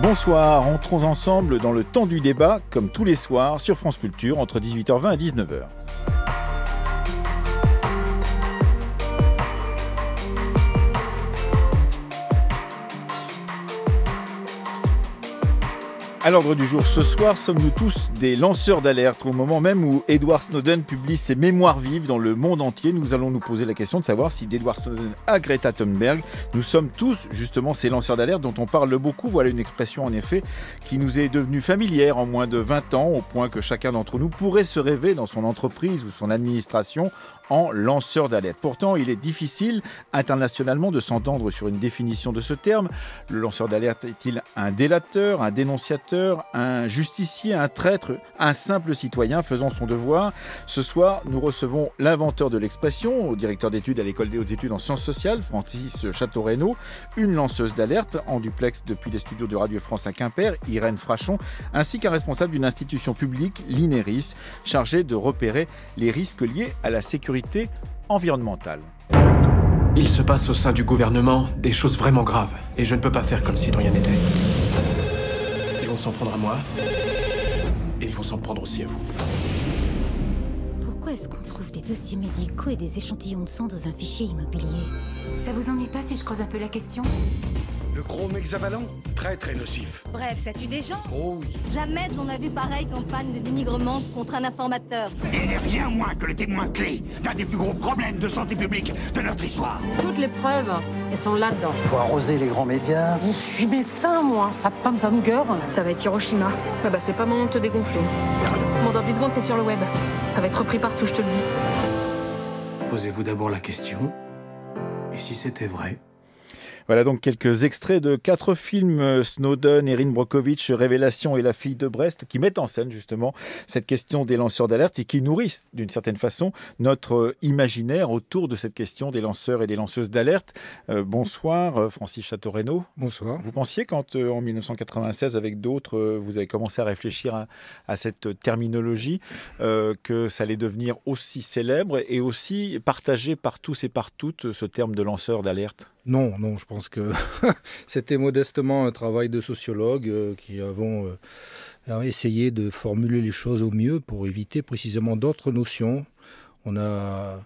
Bonsoir, entrons ensemble dans le temps du débat, comme tous les soirs, sur France Culture, entre 18h20 et 19h. À l'ordre du jour ce soir, sommes-nous tous des lanceurs d'alerte Au moment même où Edward Snowden publie ses mémoires vives dans le monde entier, nous allons nous poser la question de savoir si d'Edward Snowden à Greta Thunberg, nous sommes tous justement ces lanceurs d'alerte dont on parle beaucoup. Voilà une expression en effet qui nous est devenue familière en moins de 20 ans, au point que chacun d'entre nous pourrait se rêver dans son entreprise ou son administration en lanceur d'alerte. Pourtant, il est difficile internationalement de s'entendre sur une définition de ce terme. Le lanceur d'alerte est-il un délateur, un dénonciateur, un justicier, un traître, un simple citoyen faisant son devoir Ce soir, nous recevons l'inventeur de l'expression, directeur d'études à l'école des hautes études en sciences sociales, Francis Château-Reynaud, une lanceuse d'alerte en duplex depuis les studios de Radio France à Quimper, Irène Frachon, ainsi qu'un responsable d'une institution publique, l'INERIS, chargé de repérer les risques liés à la sécurité environnementale. Il se passe au sein du gouvernement des choses vraiment graves, et je ne peux pas faire comme si de rien n'était. Ils vont s'en prendre à moi, et ils vont s'en prendre aussi à vous. Pourquoi est-ce qu'on trouve des dossiers médicaux et des échantillons de sang dans un fichier immobilier Ça vous ennuie pas si je croise un peu la question le chrome hexavalent Très très nocif. Bref, ça tue des gens. Oh oui. Jamais on a vu pareille campagne de dénigrement contre un informateur. Il n'est rien moins que le témoin clé d'un des plus gros problèmes de santé publique de notre histoire. Toutes les preuves, elles sont là-dedans. Faut arroser les grands médias. Je suis médecin, moi. Pas pam girl. Ça va être Hiroshima. Ah bah c'est pas mon te dégonfler. Bon, dans 10 secondes, c'est sur le web. Ça va être repris partout, je te le dis. Posez-vous d'abord la question. Et si c'était vrai voilà donc quelques extraits de quatre films euh, Snowden, Erin Brockovich, Révélation et La fille de Brest qui mettent en scène justement cette question des lanceurs d'alerte et qui nourrissent d'une certaine façon notre euh, imaginaire autour de cette question des lanceurs et des lanceuses d'alerte. Euh, bonsoir Francis Château-Renaud. Bonsoir. Vous pensiez quand en 1996 avec d'autres vous avez commencé à réfléchir à, à cette terminologie que ça allait devenir aussi célèbre et aussi partagé par tous et par toutes ce terme de lanceur d'alerte non, non, je pense que c'était modestement un travail de sociologue euh, qui avons euh, essayé de formuler les choses au mieux pour éviter précisément d'autres notions. On, a,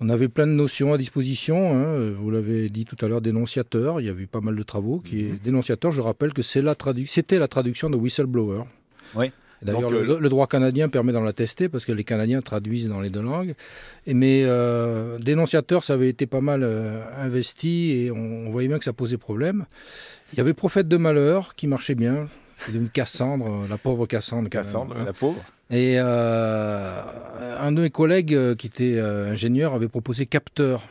on avait plein de notions à disposition. Hein, vous l'avez dit tout à l'heure, dénonciateur. Il y avait pas mal de travaux. Qui mhm. dénonciateur, je rappelle que c'est la c'était la traduction de whistleblower. Oui. D'ailleurs, euh, le, droit canadien permet d'en attester parce que les Canadiens traduisent dans les deux langues. Et, mais euh, dénonciateur, ça avait été pas mal euh, investi et on, voyait bien que ça posait problème. Il y avait Prophète de Malheur qui marchait bien. C'est une Cassandre, la pauvre Cassandre. Cassandre, la pauvre. Et un de mes collègues qui était ingénieur avait proposé Capteur.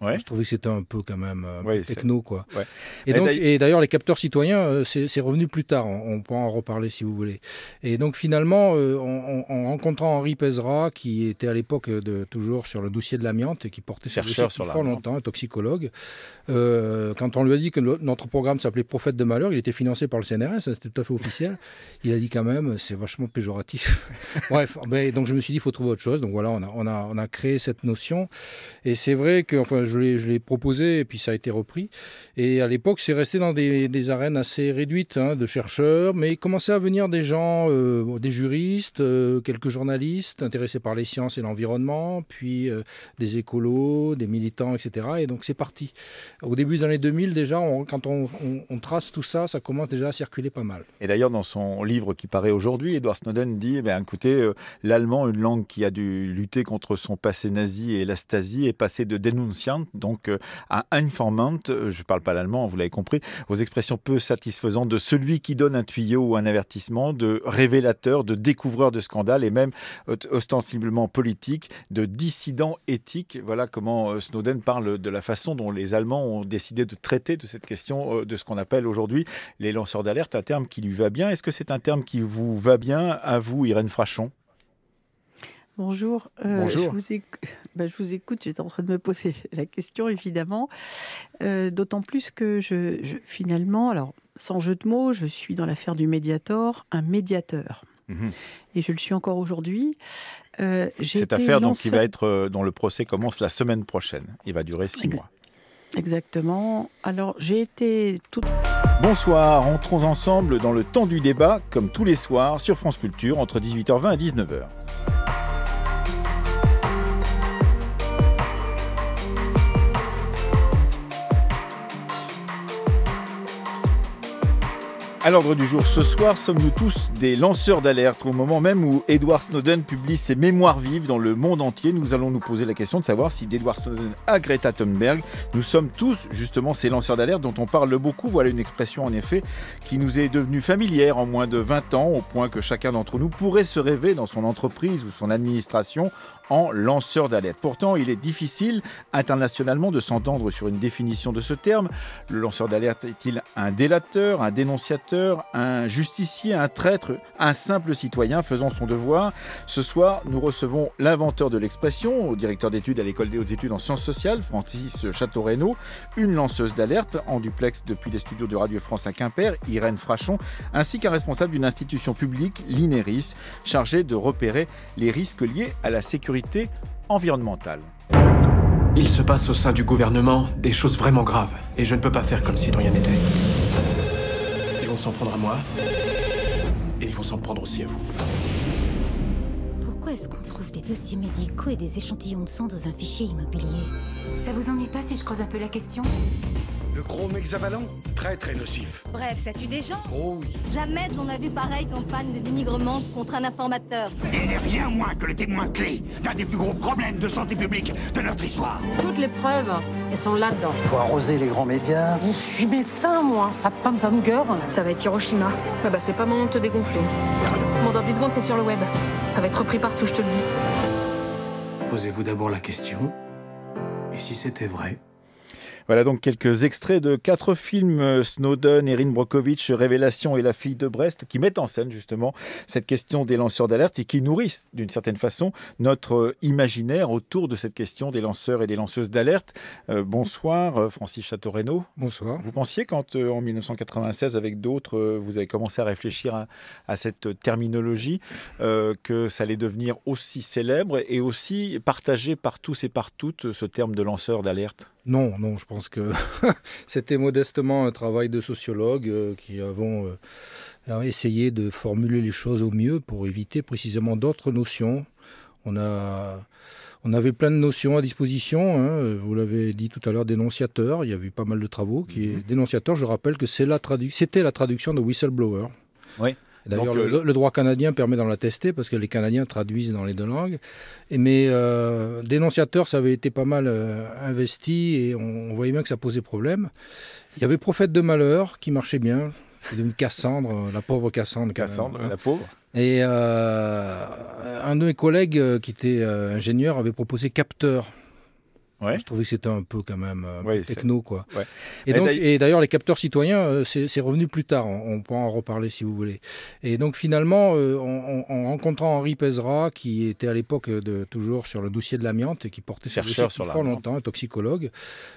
Je trouvais que c'était un peu quand même ethno, euh, quoi. Et, donc, et d'ailleurs, les capteurs citoyens, euh, c'est revenu plus tard. On, pourra en reparler si vous voulez. Et donc, finalement, euh, en rencontrant Henri Pezra, qui était à l'époque toujours sur le dossier de l'amiante et qui portait ce dossier sur fort longtemps, un toxicologue. quand on lui a dit que notre programme s'appelait Prophète de malheur, il était financé par le CNRS, hein, c'était tout à fait officiel. il a dit quand même, c'est vachement péjoratif. Bref, mais, donc je me suis dit, il faut trouver autre chose. Donc voilà, on a, on a, on a créé cette notion. Et c'est vrai que, enfin, je l'ai proposé et puis ça a été repris. Et à l'époque, c'est resté dans des, arènes assez réduites hein, de chercheurs, mais il commençait à venir des gens, euh, des juristes, euh, quelques journalistes intéressés par les sciences et l'environnement, puis euh, des écolos, des militants, etc. Et donc c'est parti. Au début des années 2000, déjà, quand on, trace tout ça, ça commence déjà à circuler pas mal. Et d'ailleurs, dans son livre qui paraît aujourd'hui, Edward Snowden dit, eh écoutez, l'allemand, une langue qui a dû lutter contre son passé nazi et la est passé de dénonciant donc euh, à informant, euh, je ne parle pas l'allemand, vous l'avez compris, aux expressions peu satisfaisantes de celui qui donne un tuyau ou un avertissement, de révélateur, de découvreur de scandale et même euh, ostensiblement politique, de dissident éthique. Voilà comment Snowden parle de la façon dont les Allemands ont décidé de traiter de cette question de ce qu'on appelle aujourd'hui les lanceurs d'alerte, un terme qui lui va bien. Est-ce que c'est un terme qui vous va bien à vous, Irène Frachon Bonjour. Euh, ben, je, vous écoute, j'étais en train de me poser la question, évidemment. Euh, d'autant plus que je, finalement, alors sans jeu de mots, je suis dans l'affaire du médiator, un médiateur. Mhm. Et je le suis encore aujourd'hui. Euh, Cette affaire donc, va être, dont le procès commence la semaine prochaine. Il va durer six mois. Exactement. Alors j'ai été tout... Bonsoir, entrons ensemble dans le temps du débat, comme tous les soirs, sur France Culture, entre 18h20 et 19h. À l'ordre du jour ce soir, sommes-nous tous des lanceurs d'alerte Au moment même où Edward Snowden publie ses mémoires vives dans le monde entier, nous allons nous poser la question de savoir si d'Edward Snowden à Greta Thunberg, nous sommes tous justement ces lanceurs d'alerte dont on parle beaucoup. Voilà une expression en effet qui nous est devenue familière en moins de 20 ans, au point que chacun d'entre nous pourrait se rêver dans son entreprise ou son administration en lanceur d'alerte. Pourtant, il est difficile internationalement de s'entendre sur une définition de ce terme. Le lanceur d'alerte est-il un délateur, un dénonciateur, un justicier, un traître, un simple citoyen faisant son devoir Ce soir, nous recevons l'inventeur de l'expression, directeur d'études à l'école des hautes études en sciences sociales, Francis Château-Reynaud, une lanceuse d'alerte en duplex depuis les studios de Radio France à Quimper, Irène Frachon, ainsi qu'un responsable d'une institution publique, l'INERIS, chargé de repérer les risques liés à la sécurité environnementale. Il se passe au sein du gouvernement des choses vraiment graves, et je ne peux pas faire comme si de rien n'était. Ils vont s'en prendre à moi, et ils vont s'en prendre aussi à vous. Pourquoi est-ce qu'on trouve des dossiers médicaux et des échantillons de sang dans un fichier immobilier Ça vous ennuie pas si je croise un peu la question le gros hexavalent Très très nocif. Bref, ça tue des gens. Oh oui. Jamais on a vu pareille campagne de dénigrement contre un informateur. Il n'est rien moins que le témoin clé d'un des plus gros problèmes de santé publique de notre histoire. Toutes les preuves, elles sont là-dedans. Faut arroser les grands médias. Je suis médecin, moi. Pas pam girl. Ça va être Hiroshima. Ah bah c'est pas mon te dégonfler. Bon, dans 10 secondes, c'est sur le web. Ça va être repris partout, je te le dis. Posez-vous d'abord la question. Et si c'était vrai voilà donc quelques extraits de quatre films euh, Snowden, Erin Brockovich, Révélation et La fille de Brest qui mettent en scène justement cette question des lanceurs d'alerte et qui nourrissent d'une certaine façon notre euh, imaginaire autour de cette question des lanceurs et des lanceuses d'alerte. Euh, bonsoir Francis Château-Renaud. Bonsoir. Vous pensiez quand en 1996 avec d'autres vous avez commencé à réfléchir à, à cette terminologie que ça allait devenir aussi célèbre et aussi partagé par tous et par toutes ce terme de lanceur d'alerte non, non, je pense que c'était modestement un travail de sociologue euh, qui avons euh, essayé de formuler les choses au mieux pour éviter précisément d'autres notions. On, a, on avait plein de notions à disposition. Hein. vous l'avez dit tout à l'heure, dénonciateur. Il y avait pas mal de travaux. Qui mhm. dénonciateur, je rappelle que c'est la c'était la traduction de whistleblower. Oui. D'ailleurs, euh, le, droit canadien permet d'en attester parce que les Canadiens traduisent dans les deux langues. Et, mais euh, dénonciateur, ça avait été pas mal euh, investi et on, voyait bien que ça posait problème. Il y avait Prophète de Malheur qui marchait bien. C'est devenu Cassandre, la pauvre Cassandre. Cassandre, hein. la pauvre. Et un de mes collègues qui était ingénieur avait proposé Capteur je trouvais que c'était un peu quand même euh, techno, quoi. Et, donc, et d'ailleurs, les capteurs citoyens, euh, c'est revenu plus tard. On, pourra en reparler si vous voulez. Et donc, finalement, euh, en rencontrant Henri Pezra, qui était à l'époque toujours sur le dossier de l'amiante et qui portait ce dossier sur fort longtemps, un toxicologue.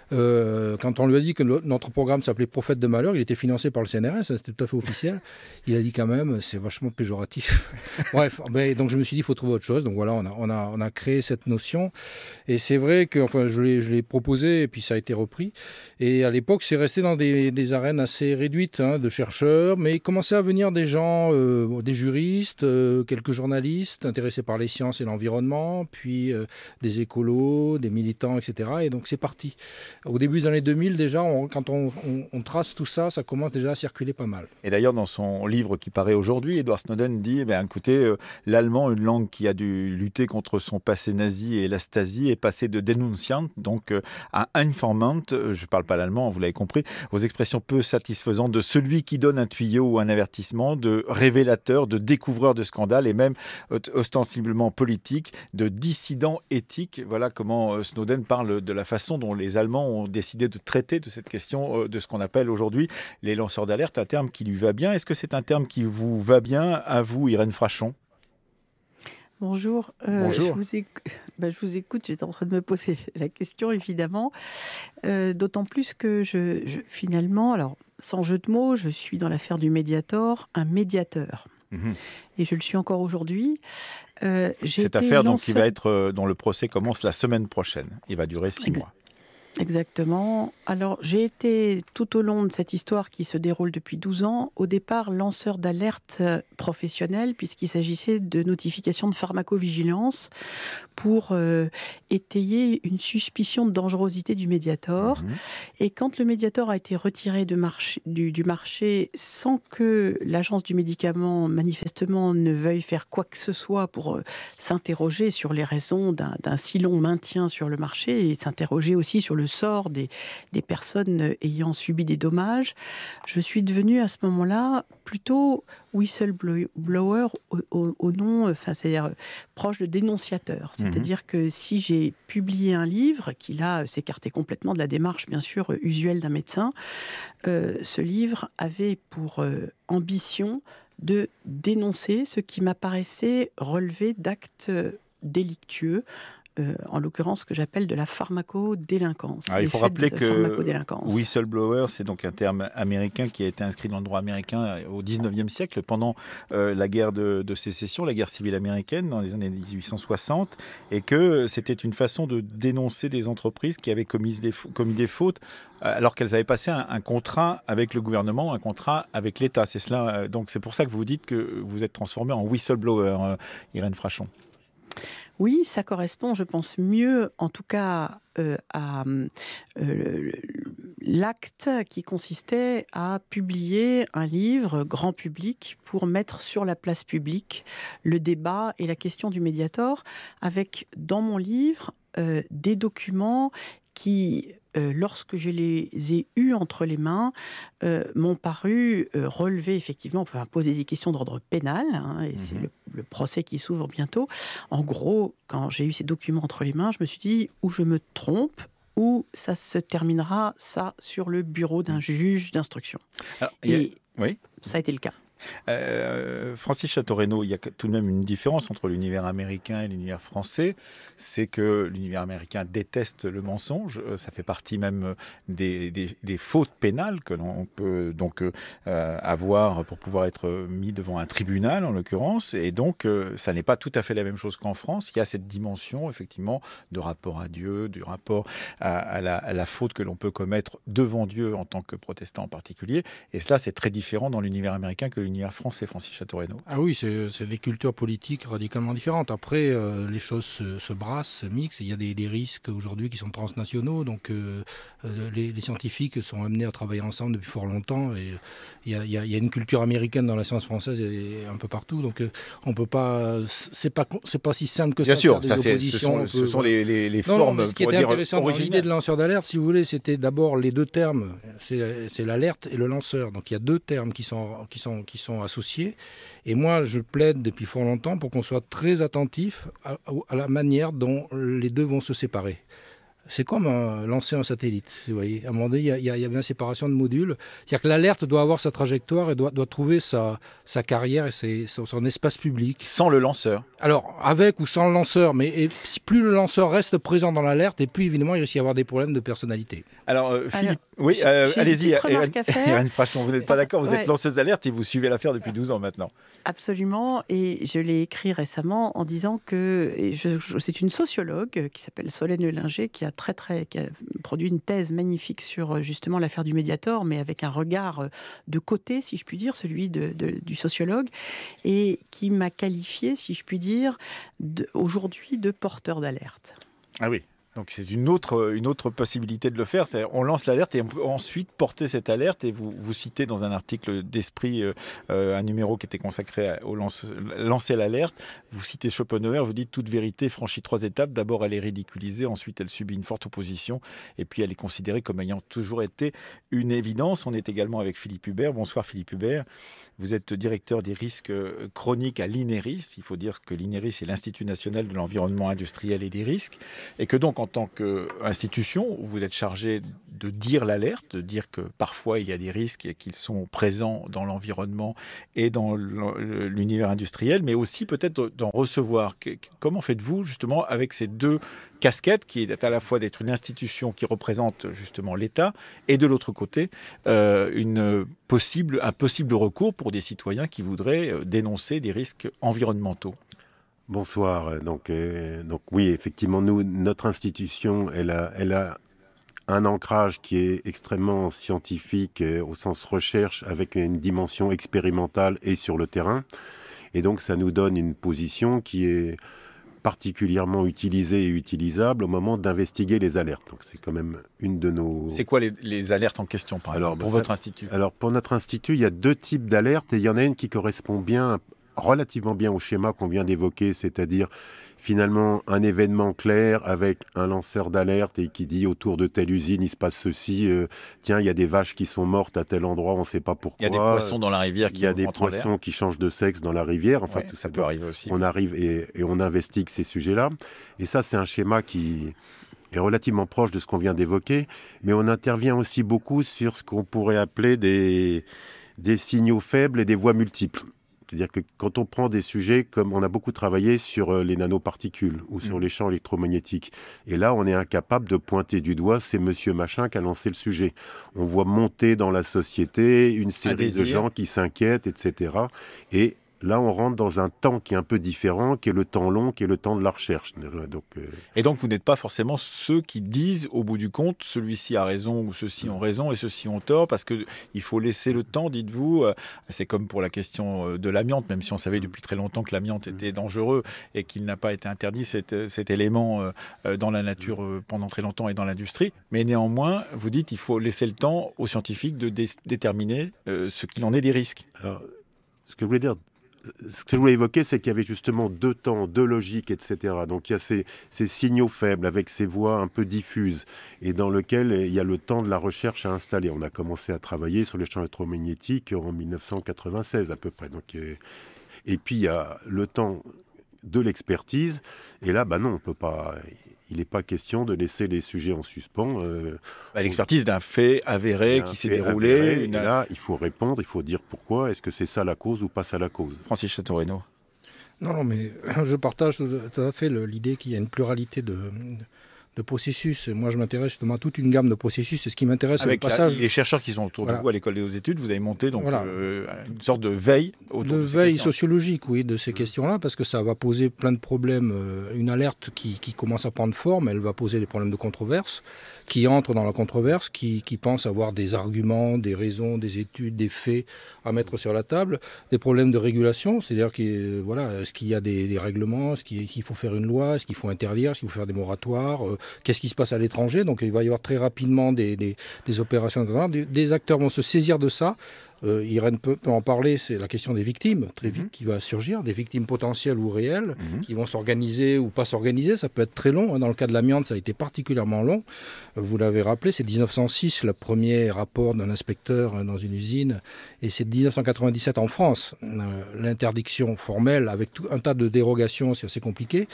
quand on lui a dit que notre programme s'appelait Prophète de malheur, il était financé par le CNRS, hein, c'était tout à fait officiel. il a dit quand même, c'est vachement péjoratif. Bref, donc je me suis dit, il faut trouver autre chose. Donc voilà, on a, on a, on a créé cette notion. Et c'est vrai que, enfin, je l'ai proposé et puis ça a été repris. Et à l'époque, c'est resté dans des, arènes assez réduites hein, de chercheurs, mais il commençait à venir des gens, euh, des juristes, euh, quelques journalistes intéressés par les sciences et l'environnement, puis euh, des écolos, des militants, etc. Et donc c'est parti. Au début des années 2000, déjà, quand on, trace tout ça, ça commence déjà à circuler pas mal. Et d'ailleurs, dans son livre qui paraît aujourd'hui, Edward Snowden dit, eh écoutez, l'allemand, une langue qui a dû lutter contre son passé nazi et la est passé de dénonciant donc euh, à informant, euh, je ne parle pas l'allemand, vous l'avez compris, aux expressions peu satisfaisantes de celui qui donne un tuyau ou un avertissement, de révélateur, de découvreur de scandale et même euh, ostensiblement politique, de dissident éthique. Voilà comment Snowden parle de la façon dont les Allemands ont décidé de traiter de cette question de ce qu'on appelle aujourd'hui les lanceurs d'alerte, un terme qui lui va bien. Est-ce que c'est un terme qui vous va bien à vous, Irène Frachon Bonjour. Bonjour. Je vous bah, je vous écoute, j'étais en train de me poser la question, évidemment. Euh, d'autant plus que je, finalement, alors sans jeu de mots, je suis dans l'affaire du médiator, un médiateur. Mhm. Et je le suis encore aujourd'hui. Euh, Cette affaire donc, qui va être, euh, dont le procès commence la semaine prochaine. Il va durer six mois. Exactement. Alors j'ai été tout au long de cette histoire qui se déroule depuis 12 ans, au départ lanceur d'alerte euh, professionnelle puisqu'il s'agissait de notifications de pharmacovigilance pour euh, étayer une suspicion de dangerosité du médiator mhm. Et quand le médiator a été retiré de du, marché sans que l'agence du médicament manifestement ne veuille faire quoi que ce soit pour euh, s'interroger sur les raisons d'un si long maintien sur le marché et s'interroger aussi sur le le sort des, personnes ayant subi des dommages, je suis devenue à ce moment-là plutôt whistleblower au, nom, euh, enfin, c'est-à-dire euh, proche de dénonciateur. Mhm. C'est-à-dire que si j'ai publié un livre qui là euh, s'écartait complètement de la démarche, bien sûr, usuelle d'un médecin, ce livre avait pour ambition de dénoncer ce qui m'apparaissait relever d'actes délictueux, euh, en l'occurrence, ce que j'appelle de la pharmacodélinquance. Ah, il faut rappeler que whistleblower, c'est donc un terme américain qui a été inscrit dans le droit américain euh, au 19e siècle, pendant euh, la guerre de, sécession, la guerre civile américaine, dans les années 1860, et que c'était une façon de dénoncer des entreprises qui avaient commis des, commis des fautes alors qu'elles avaient passé un, contrat avec le gouvernement, un contrat avec l'État. C'est cela. Donc c'est pour ça que vous dites que vous êtes transformé en whistleblower, Irène Frachon. Oui, ça correspond, je pense, mieux, en tout cas, euh, à euh, l'acte qui consistait à publier un livre grand public pour mettre sur la place publique le débat et la question du médiator, avec, dans mon livre, euh, des documents qui euh, lorsque je les ai eus entre les mains, euh, m'ont paru euh, relever effectivement, enfin poser des questions d'ordre pénal, hein, et c'est mhm. le, procès qui s'ouvre bientôt. En gros, quand j'ai eu ces documents entre les mains, je me suis dit, ou je me trompe, ou ça se terminera, ça, sur le bureau d'un mhm. juge d'instruction. et... Oui. Ça a été le cas. Euh, Francis Francis renault il y a tout de même une différence entre l'univers américain et l'univers français, c'est que l'univers américain déteste le mensonge, euh, ça fait partie même euh, des, fautes pénales que l'on peut donc avoir pour pouvoir être mis devant un tribunal en l'occurrence, et donc ça n'est pas tout à fait la même chose qu'en France, il y a cette dimension effectivement de rapport à Dieu, du rapport à, la, la faute que l'on peut commettre devant Dieu en tant que protestant en particulier, et cela c'est très différent dans l'univers américain que l'univers français, Francis château Ah oui, c'est des cultures politiques radicalement différentes. Après, euh, les choses se, brassent, se mixent. Il y a des, risques aujourd'hui qui sont transnationaux. Donc, euh, euh, les, scientifiques sont amenés à travailler ensemble depuis fort longtemps. Et il y, a, une culture américaine dans la science française et un peu partout. Donc, on peut pas. C'est pas pas si simple que ça. Bien sûr, ça, ce sont, ce sont les, formes. ce qui était intéressant dans l'idée de lanceur d'alerte, si vous voulez, c'était d'abord les deux termes. C'est l'alerte et le lanceur. Donc, il y a deux termes qui sont qui sont sont associés. Et moi, je plaide depuis fort longtemps pour qu'on soit très attentif à, la manière dont les deux vont se séparer. C'est comme lancer un satellite, vous voyez. À un moment donné, il y, avait une séparation de modules. C'est-à-dire que l'alerte doit avoir sa trajectoire et doit, doit trouver sa, sa carrière et ses, son, espace public. Sans le lanceur Alors, avec ou sans le lanceur, mais plus le lanceur reste présent dans l'alerte, et plus évidemment, il risque d'y avoir des problèmes de personnalité. Alors, euh, Philippe, oui, euh, allez-y. Euh, Irène vous n'êtes pas d'accord, vous êtes lanceuse d'alerte et vous suivez l'affaire depuis 12 ans maintenant. Absolument, et je l'ai écrit récemment en disant que c'est une sociologue qui s'appelle Solène Linger qui a très très qui produit une thèse magnifique sur euh, justement l'affaire du Mediator, mais avec un regard euh, de côté, si je puis dire, celui du sociologue, et qui m'a qualifié, si je puis dire, aujourd'hui de porteur d'alerte. Ah oui, donc c'est une autre, une autre possibilité de le faire. On lance l'alerte et on peut ensuite porter cette alerte. Et vous, vous citez dans un article d'Esprit euh, euh, un numéro qui était consacré à, au lancer l'alerte. Vous citez Schopenhauer, vous dites toute vérité franchit trois étapes. D'abord elle est ridiculisée, ensuite elle subit une forte opposition et puis elle est considérée comme ayant toujours été une évidence. On est également avec Philippe Hubert. Bonsoir Philippe Hubert. Vous êtes directeur des risques euh, chroniques à l'INERIS. Il faut dire que l'INERIS est l'Institut national de l'environnement industriel et des risques. Et que donc en tant qu'institution, vous êtes chargé de dire l'alerte, de dire que parfois il y a des risques et qu'ils sont présents dans l'environnement et dans l'univers industriel, mais aussi peut-être d'en recevoir. Comment faites-vous justement avec ces deux casquettes qui est à la fois d'être une institution qui représente justement l'État et de l'autre côté euh, un possible recours pour des citoyens qui voudraient euh, dénoncer des risques environnementaux Bonsoir. Euh, euh, donc, oui, effectivement, notre institution, elle a, un ancrage qui est extrêmement scientifique euh, au sens recherche, avec une dimension expérimentale et sur le terrain. Et donc, ça nous donne une position qui est particulièrement utilisée et utilisable au moment d'investiguer les alertes. Donc, c'est quand même une de nos. C'est quoi les, alertes en question, par alors, ben, pour votre institut Alors, pour notre institut, il y a deux types d'alertes et il y en a une qui correspond bien relativement bien au schéma qu'on vient d'évoquer, c'est-à-dire finalement un événement clair avec un lanceur d'alerte et qui dit autour de telle usine il se passe ceci, euh, tiens il y a des vaches qui sont mortes à tel endroit, on ne sait pas pourquoi. Il y a des poissons dans la rivière qui Il y a des poissons qui changent de sexe dans la rivière, enfin tout ça, peut arriver aussi. On arrive et, on investigue ces sujets-là. Et ça c'est un schéma qui est relativement proche de ce qu'on vient d'évoquer, mais on intervient aussi beaucoup sur ce qu'on pourrait appeler des, des signaux faibles et des voies multiples. C'est-à-dire que quand on prend des sujets comme on a beaucoup travaillé sur euh, les nanoparticules ou sur mm. les champs électromagnétiques, et là on est incapable de pointer du doigt c'est monsieur machin qui a lancé le sujet. On voit monter dans la société une série de gens qui s'inquiètent, etc. Et Là, on rentre dans un temps qui est un peu différent, qui est le temps long, qui est le temps de la recherche. Euh, et donc, vous n'êtes pas forcément ceux qui disent, au bout du compte, celui-ci a raison ou ceux-ci ont raison et ceux-ci ont tort, parce qu'il faut laisser le temps, dites-vous. Euh, c'est comme pour la question euh, de l'amiante, même si on savait depuis très longtemps que l'amiante mm. était dangereux et qu'il n'a pas été interdit cet, élément dans la nature pendant très longtemps et dans l'industrie. Mais néanmoins, vous dites, il faut laisser le temps aux scientifiques de déterminer ce qu'il en est des risques. Alors, ce que vous voulez dire ce que je voulais évoquer, c'est qu'il y avait justement deux temps, deux logiques, etc. Donc il y a ces, signaux faibles avec ces voix un peu diffuses et dans lequel eh, il y a le temps de la recherche à installer. On a commencé à travailler sur les champs électromagnétiques en 1996 à peu près. Donc, et, puis il y a le temps de l'expertise. Et là, bah non, on peut pas il n'est pas question de laisser les sujets en suspens. Euh, bah, l'expertise d'un fait avéré qui s'est déroulé. là, il faut répondre, il faut dire pourquoi. Est-ce que c'est ça la cause ou pas ça la cause Francis château Non, non, mais je partage tout à fait l'idée qu'il y a une pluralité de, de processus. Moi, je m'intéresse justement à toute une gamme de processus. C'est ce qui m'intéresse. Avec les chercheurs qui sont autour de vous à l'école des études, vous avez monté donc euh, une sorte de veille autour de, Une veille sociologique, oui, de ces mmh. questions-là, parce que ça va poser plein de problèmes. Euh, une alerte qui, qui, commence à prendre forme, elle va poser des problèmes de controverse qui entrent dans la controverse, qui, qui, pensent avoir des arguments, des raisons, des études, des faits à mettre sur la table, des problèmes de régulation, c'est-à-dire que euh, voilà, est-ce qu'il y a des, règlements, est-ce qu'il faut faire une loi, est-ce qu'il faut interdire, est-ce qu'il faut faire des moratoires, euh, qu'est-ce qui se passe à l'étranger. Donc il va y avoir très rapidement des, des, des opérations, des acteurs vont se saisir de ça euh, Irène peut, en parler, c'est la question des victimes, très vite, mhm. qui va surgir, des victimes potentielles ou réelles, mhm. qui vont s'organiser ou pas s'organiser. Ça peut être très long. Hein. Dans le cas de l'amiante, ça a été particulièrement long. Euh, vous l'avez rappelé, c'est 1906, le premier rapport d'un inspecteur euh, dans une usine, et c'est 1997 en France, l'interdiction formelle, avec un tas de dérogations, c'est assez compliqué.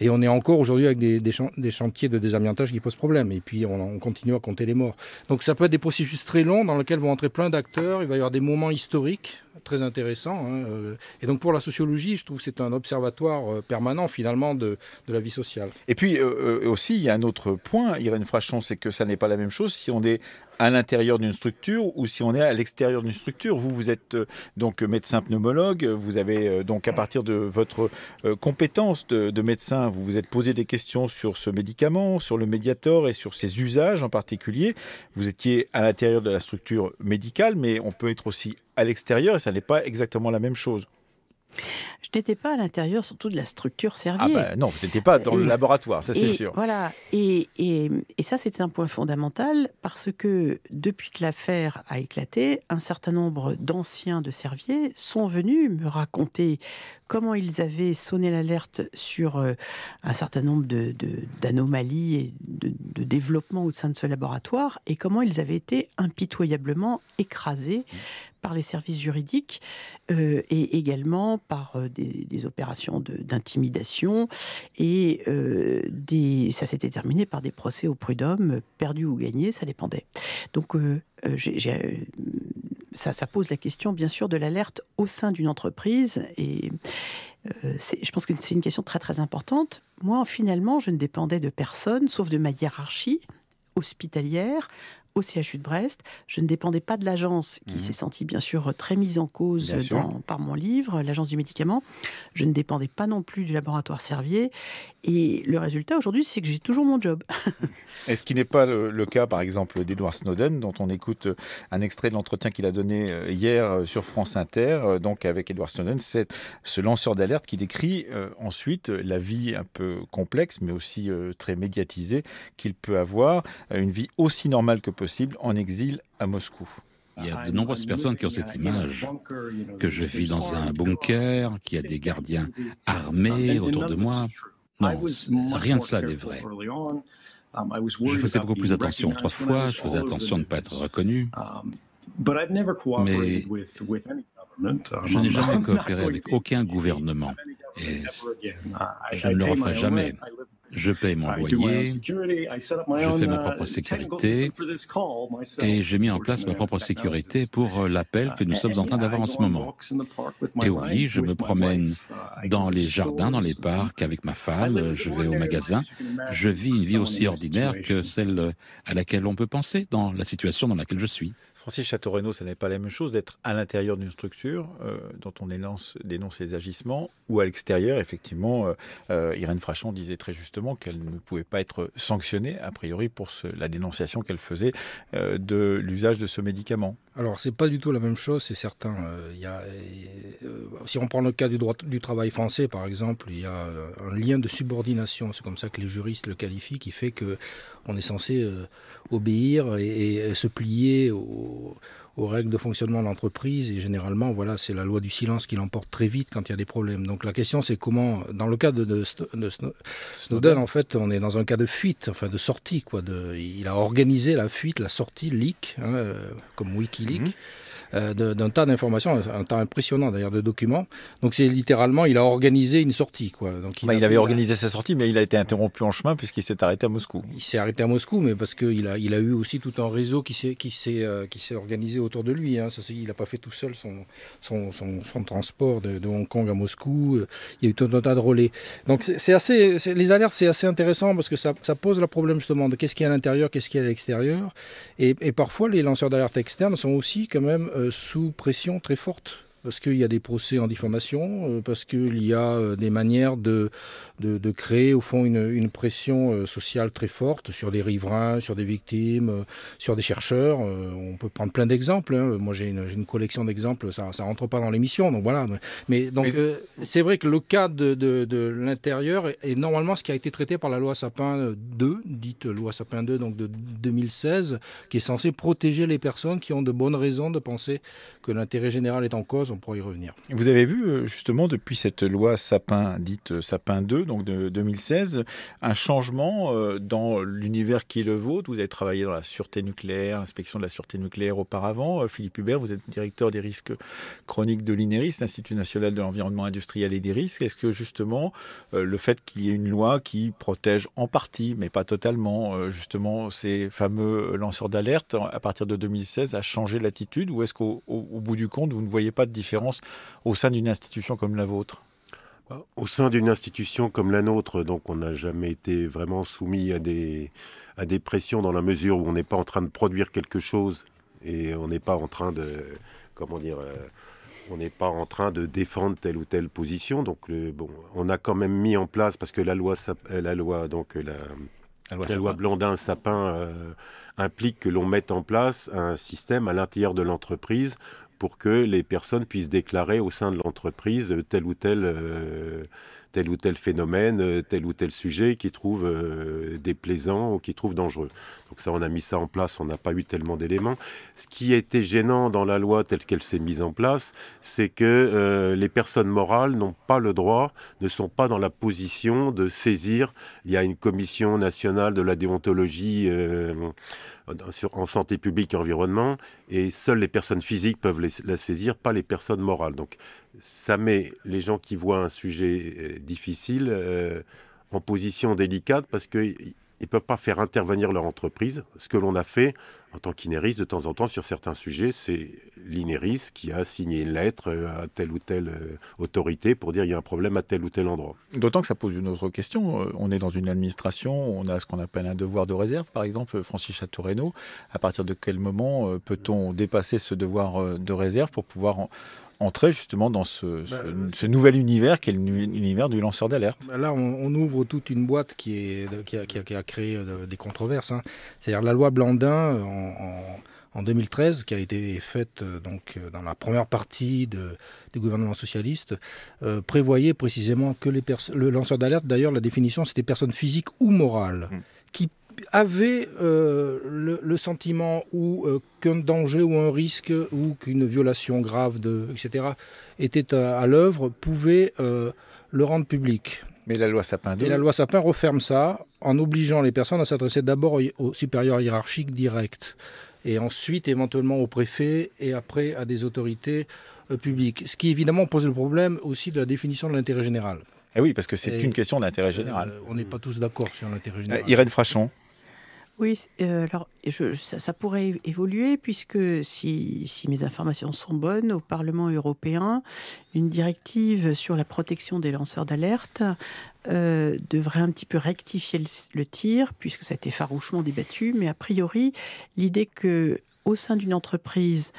Et on est encore aujourd'hui avec des, chantiers de désamiantage qui posent problème. Et puis, on, on, continue à compter les morts. Donc, ça peut être des processus très longs dans lesquels vont entrer plein d'acteurs. Il va y des moments historiques très intéressants. Hein, euh. Et donc pour la sociologie, je trouve que c'est un observatoire euh, permanent finalement de, la vie sociale. Et puis euh, aussi, il y a un autre point, Irène Frachon, c'est que ça n'est pas la même chose si on est à l'intérieur d'une structure ou si on est à l'extérieur d'une structure. Vous, vous êtes euh, donc euh, médecin pneumologue, vous avez euh, donc à partir de votre compétence de, de médecin, vous vous êtes posé des questions sur ce médicament, sur le médiator et sur ses usages en particulier. Vous étiez à l'intérieur de la structure médicale, mais on peut être aussi à l'extérieur et ça n'est pas exactement la même chose. Je n'étais pas à l'intérieur, surtout de la structure ah Servier. Ah ben non, vous n'étiez pas dans le laboratoire, ça c'est sûr. Voilà, et, et, ça c'était un point fondamental parce que depuis que l'affaire a éclaté, un certain nombre d'anciens de Servier sont venus me raconter comment ils avaient sonné l'alerte sur euh, un certain nombre d'anomalies et de, de, développement au sein de ce laboratoire et comment ils avaient été impitoyablement écrasés par les services juridiques euh, et également par euh, des, opérations d'intimidation. et des, ça s'était terminé par des procès au prud'homme, perdus ou gagnés, ça dépendait. Donc euh, euh, ça, pose la question, bien sûr, de l'alerte au sein d'une entreprise. Et euh, je pense que c'est une question très très importante. Moi, finalement, je ne dépendais de personne, sauf de ma hiérarchie hospitalière au CHU de Brest. Je ne dépendais pas de l'agence qui mhm. s'est sentie bien sûr très mise en cause par mon livre, l'agence du médicament. Je ne dépendais pas non plus du laboratoire Servier et le résultat aujourd'hui, c'est que j'ai toujours mon job. est ce qui n'est pas le, cas, par exemple, d'Edward Snowden, dont on écoute euh, un extrait de l'entretien qu'il a donné euh, hier euh, sur France Inter, donc avec Edward Snowden, c'est ce lanceur d'alerte qui décrit ensuite la vie un peu complexe, mais aussi très médiatisée qu'il peut avoir, une vie aussi normale que possible en exil à Moscou. Il y a de nombreuses personnes qui ont cette image que je vis dans un bunker, qu'il y a des gardiens armés autour de moi. Non, rien de cela n'est vrai. Um, je faisais beaucoup plus attention trois fois, je faisais attention de ne pas être reconnu. Um, Mais um, je n'ai jamais coopéré avec aucun gouvernement et je ne le referai jamais je paye mon loyer, je fais ma uh, propre sécurité et j'ai mis en place ma propre sécurité pour euh, l'appel uh, que nous sommes en train d'avoir en ce moment. Et oui, je me promène uh, dans les jardins, dans les parcs avec ma femme, euh, je vais au magasin, je vis une vie aussi ordinaire que celle euh, à laquelle on peut penser dans la situation dans laquelle je suis. Francis Château-Renaud, ce n'est pas la même chose d'être à l'intérieur d'une structure euh, dont on dénonce, les agissements ou à l'extérieur. Effectivement, euh, euh, Irène Frachon disait très justement qu'elle ne pouvait pas être sanctionnée, a priori, pour la dénonciation qu'elle faisait de l'usage de ce médicament. Alors, ce n'est pas du tout la même chose, c'est certain. si on prend le cas du droit du travail français, par exemple, il y a un lien de subordination, c'est comme ça que les juristes le qualifient, qui fait que on est censé obéir et, se plier aux, règles de fonctionnement de l'entreprise. Et généralement, voilà, c'est la loi du silence qui l'emporte très vite quand il y a des problèmes. Donc la question, c'est comment, dans le cas de, Snowden, en fait, on est dans un cas de fuite, enfin de sortie. Quoi, de, il a organisé la fuite, la sortie, leak, hein, euh, comme Wikileaks. Mhm. Euh, d'un tas d'informations, un tas impressionnant d'ailleurs de documents. Donc c'est littéralement, il a organisé une sortie. Quoi. Donc, il, bah, avait euh, organisé sa sortie, mais il a été interrompu en chemin puisqu'il s'est arrêté à Moscou. Il s'est arrêté à Moscou, mais parce qu'il a, il a eu aussi tout un réseau qui s'est, qui euh, qui s'est organisé autour de lui. Hein. il n'a pas fait tout seul son, son, son, transport de, Hong Kong à Moscou. Il y a eu tout un tas de relais. Donc c'est, assez, les alertes, c'est assez intéressant parce que ça, ça, pose le problème justement de qu'est-ce qui est à l'intérieur, qu'est-ce qui a à l'extérieur. Et, parfois, les lanceurs d'alerte externes sont aussi quand même sous pression très forte parce qu'il y a des procès en diffamation, euh, parce qu'il y a euh, des manières de, de, créer au fond une, pression euh, sociale très forte sur des riverains, sur des victimes, sur des chercheurs. On peut prendre plein d'exemples. Hein. Moi j'ai une, collection d'exemples, ça ne rentre pas dans l'émission, donc voilà. Mais donc c'est vrai que le cas de, l'intérieur est, normalement ce qui a été traité par la loi Sapin 2, dite loi Sapin 2, donc de 2016, qui est censée protéger les personnes qui ont de bonnes raisons de penser que l'intérêt général est en cause pour y revenir. Vous avez vu euh, justement depuis cette loi Sapin, dite euh, Sapin 2, donc de 2016, un changement euh, dans l'univers qui le vôtre. Vous avez travaillé dans la sûreté nucléaire, l'inspection de la sûreté nucléaire auparavant. Philippe Hubert, vous êtes directeur des risques chroniques de l'INERIS, l'Institut national de l'environnement industriel et des risques. Est-ce que justement le fait qu'il y ait une loi qui protège en partie, mais pas totalement, justement ces fameux lanceurs d'alerte à partir de 2016 a changé l'attitude ou est-ce qu'au bout du compte, vous ne voyez pas de différence différence au sein d'une institution comme la vôtre euh, au sein d'une institution comme la nôtre, donc on n'a jamais été vraiment soumis à des, à des pressions dans la mesure où on n'est pas en train de produire quelque chose et on n'est pas en train de, comment dire, euh, on n'est pas en train de défendre telle ou telle position. Donc le, bon, on a quand même mis en place parce que la loi, euh, la loi, donc la, loi, sapin implique que l'on mette en place un système à l'intérieur de l'entreprise pour que les personnes puissent déclarer au sein de l'entreprise euh, tel ou tel, euh, tel ou tel phénomène, euh, tel ou tel sujet qu'ils trouvent déplaisant ou qu'ils trouvent dangereux. Donc ça, on a mis ça en place, on n'a pas eu tellement d'éléments. Ce qui était gênant dans la loi telle qu'elle s'est mise en place, c'est que les personnes morales n'ont pas le droit, ne sont pas dans la position de saisir. Il y a une commission nationale de la déontologie en santé publique et environnement, et seules les personnes physiques peuvent la saisir, pas les personnes morales. Donc ça met les gens qui voient un sujet euh, difficile euh, en position délicate parce qu'ils ne peuvent pas faire intervenir leur entreprise, ce que l'on a fait en tant qu'inériste, de temps en temps, sur certains sujets, c'est l'inéris qui a signé une lettre euh, à telle ou telle euh, autorité pour dire il y a un problème à tel ou tel endroit. D'autant que ça pose une autre question. Euh, on est dans une administration, on a ce qu'on appelle un devoir de réserve, par exemple, Francis Château-Renaud. À partir de quel moment peut-on dépasser ce devoir de réserve pour pouvoir entrer justement dans bah, ce, nouvel univers qui est l'univers du lanceur d'alerte. Bah, là, on, ouvre toute une boîte qui, a, créé euh, des controverses. Hein. C'est-à-dire la loi Blandin euh, en, 2013, qui a été faite euh, donc, dans la première partie du gouvernement socialiste, prévoyait précisément que les le lanceur d'alerte, d'ailleurs, la définition, c'était personnes physiques ou morales mmh. » avait euh, le, sentiment ou euh, qu'un danger ou un risque ou qu'une violation grave de etc était à, l'œuvre pouvait euh, le rendre public. Mais la loi Sapin 2. Et la loi Sapin referme ça en obligeant les personnes à s'adresser d'abord au supérieur hiérarchique direct et ensuite éventuellement au préfet et après à des autorités publiques. Ce qui évidemment pose le problème aussi de la définition de l'intérêt général. Eh oui, parce que c'est une question d'intérêt général. on n'est pas tous d'accord sur l'intérêt général. Irène Frachon. Oui, euh, alors ça, pourrait évoluer puisque si, mes informations sont bonnes, au Parlement européen, une directive sur la protection des lanceurs d'alerte euh, devrait un petit peu rectifier le, tir puisque ça a été farouchement débattu. Mais a priori, l'idée que au sein d'une entreprise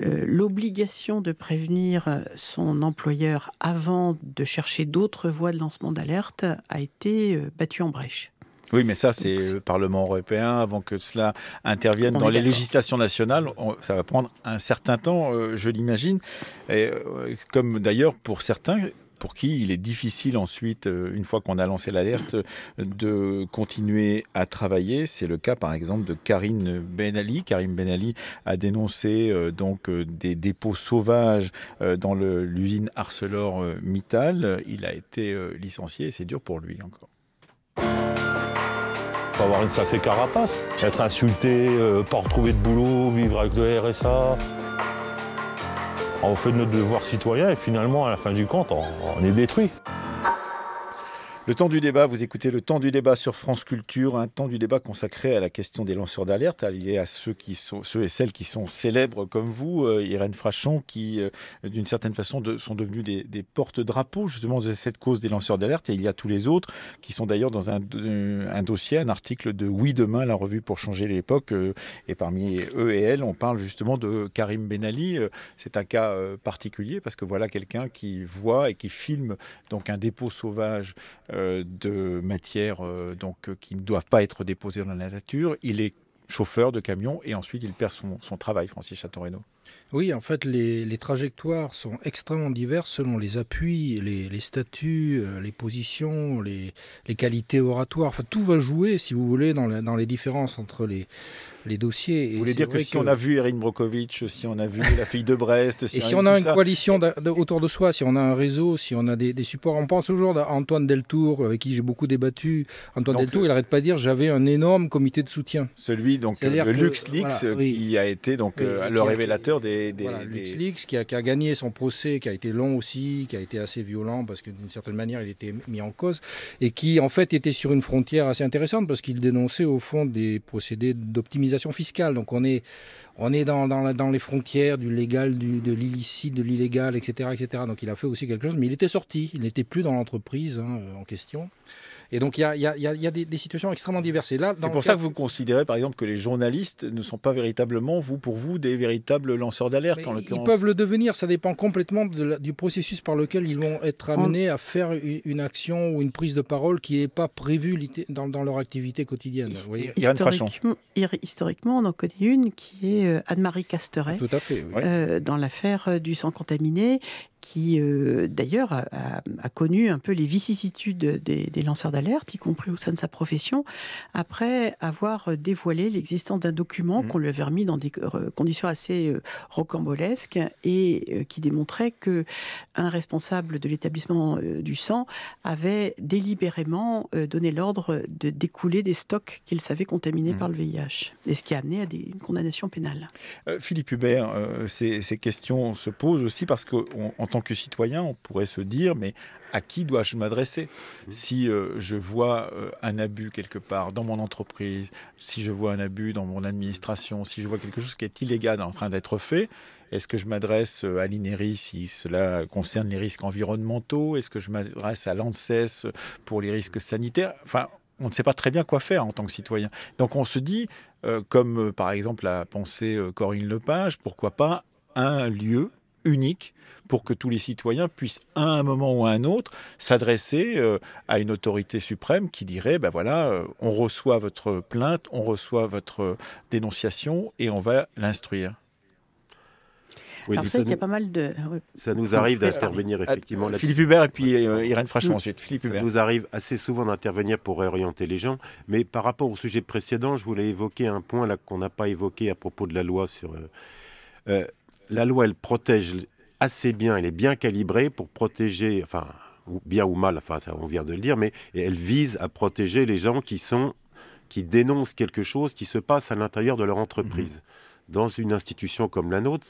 euh, l'obligation de prévenir son employeur avant de chercher d'autres voies de lancement d'alerte a été battue en brèche. Oui, mais ça, c'est le Parlement européen. Avant que cela intervienne dans les législations nationales, ça va prendre un certain temps, euh, je l'imagine. Euh, comme d'ailleurs pour certains pour qui il est difficile ensuite, euh, une fois qu'on a lancé l'alerte, de continuer à travailler. C'est le cas par exemple de Karine Ben Ali. Karim Ben Ali a dénoncé donc des dépôts sauvages dans l'usine ArcelorMittal. Il a été licencié, c'est dur pour lui encore avoir une sacrée carapace. Être insulté, euh, pas retrouver de boulot, vivre avec le RSA. On fait de notre devoir citoyen et finalement, à la fin du compte, on est détruit. Le temps du débat, vous écoutez le temps du débat sur France Culture, un temps du débat consacré à la question des lanceurs d'alerte, lié à ceux, qui sont, ceux et celles qui sont célèbres comme vous, euh, Irène Frachon, qui euh, d'une certaine façon sont devenus des, des porte-drapeaux justement de cette cause des lanceurs d'alerte. Et il y a tous les autres qui sont d'ailleurs dans un, euh, dossier, un article de Oui Demain, la revue pour changer l'époque. et parmi eux et elles, on parle justement de Karim Ben Ali. C'est un cas particulier parce que voilà quelqu'un qui voit et qui filme donc un dépôt sauvage euh, de matières euh, donc, euh, qui ne doivent pas être déposées dans la nature. Il est chauffeur de camion et ensuite il perd son, travail, Francis chaton oui, en fait, les, trajectoires sont extrêmement diverses selon les appuis, les, statuts, euh, les positions, les, qualités oratoires. Enfin, tout va jouer, si vous voulez, dans, les différences entre les, les dossiers. Vous voulez dire que, si on a vu Erin Brokovich, si on a vu la fille de Brest, si et si on a une coalition autour de soi, si on a un réseau, si on a des, supports, on pense toujours à Antoine Deltour, euh, avec qui j'ai beaucoup débattu. Antoine Deltour, euh, il n'arrête pas de dire j'avais un énorme comité de soutien. Celui donc le LuxLeaks qui a été donc le révélateur des. des, Luxleaks qui a, gagné son procès, qui a été long aussi, qui a été assez violent parce que d'une certaine manière il était mis en cause et qui en fait était sur une frontière assez intéressante parce qu'il dénonçait au fond des procédés d'optimisation fiscale. Donc on est on est dans, dans, dans les frontières du légal, du, de l'illicite, de l'illégal, etc., etc. Donc il a fait aussi quelque chose, mais il était sorti, il n'était plus dans l'entreprise hein, en question. Et donc il y a, des, situations extrêmement diverses. c'est pour ça que vous considérez par exemple que les journalistes ne sont pas véritablement, vous pour vous, des véritables lanceurs d'alerte en Ils peuvent le devenir. Ça dépend complètement de du processus par lequel ils vont être amenés à faire une, action ou une prise de parole qui n'est pas prévue dans, dans, leur activité quotidienne. a oui. historiquement, historiquement, on en connaît une qui est euh, Anne-Marie Casteret. Ah, tout à fait. Oui. Euh, dans l'affaire euh, du sang contaminé qui euh, d'ailleurs a, connu un peu les vicissitudes des, lanceurs d'alerte, y compris au sein de sa profession, après avoir dévoilé l'existence d'un document mmh. qu'on lui avait remis dans des euh, conditions assez euh, rocambolesques et qui démontrait que un responsable de l'établissement du sang avait délibérément donné l'ordre de découler des stocks qu'il savait contaminés mmh. par le VIH, et ce qui a amené à des, une condamnation pénale. Philippe Hubert, ces, questions se posent aussi parce qu'en en tant que citoyen, on pourrait se dire, mais à qui dois-je m'adresser mmh. Si euh, je vois euh, un abus quelque part dans mon entreprise, si je vois un abus dans mon administration, si je vois quelque chose qui est illégal en train d'être fait, est-ce que je m'adresse euh, à l'INERI si cela concerne les risques environnementaux Est-ce que je m'adresse à l'ANSES pour les risques sanitaires Enfin, on ne sait pas très bien quoi faire en tant que citoyen. Donc on se dit, comme par exemple l'a pensé Corinne Lepage, pourquoi pas un lieu unique pour que tous les citoyens puissent, à un moment ou à un autre, s'adresser euh, à une autorité suprême qui dirait, ben voilà, euh, on reçoit votre plainte, on reçoit votre dénonciation et on va l'instruire. Alors, ça, y a pas mal de... Ça nous arrive d'intervenir effectivement. Philippe Hubert et puis euh, Irène Frachon ensuite. Philippe ça nous arrive assez souvent d'intervenir pour réorienter les gens. Mais par rapport au sujet précédent, je voulais évoquer un point qu'on n'a pas évoqué à propos de la loi sur la loi, elle protège assez bien, elle est bien calibrée pour protéger, enfin, bien ou mal, enfin, on vient de le dire, mais elle vise à protéger les gens qui sont, qui dénoncent quelque chose qui se passe à l'intérieur de leur entreprise. Mmh. Dans une institution comme la nôtre,